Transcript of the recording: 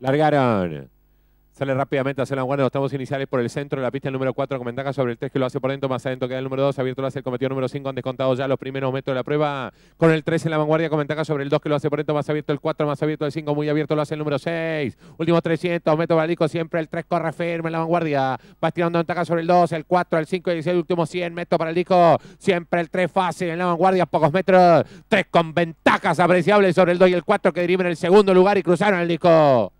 Largaron. Sale rápidamente hacia la vanguardia, los iniciales por el centro de la pista el número 4 ventaja sobre el 3 que lo hace por dentro, más adentro queda el número 2, abierto lo hace el cometido número 5, han descontado ya los primeros metros de la prueba con el 3 en la vanguardia, comentaca sobre el 2 que lo hace por dentro, más abierto el 4, más abierto el 5, muy abierto lo hace el número 6, último 300, el disco, siempre, el 3 corre firme en la vanguardia, va tirando ventaja sobre el 2, el 4, el 5 y el 6, último 100, metros para el disco, siempre el 3 fácil en la vanguardia, pocos metros, 3 con ventajas apreciables sobre el 2 y el 4 que dirimen el segundo lugar y cruzaron el disco.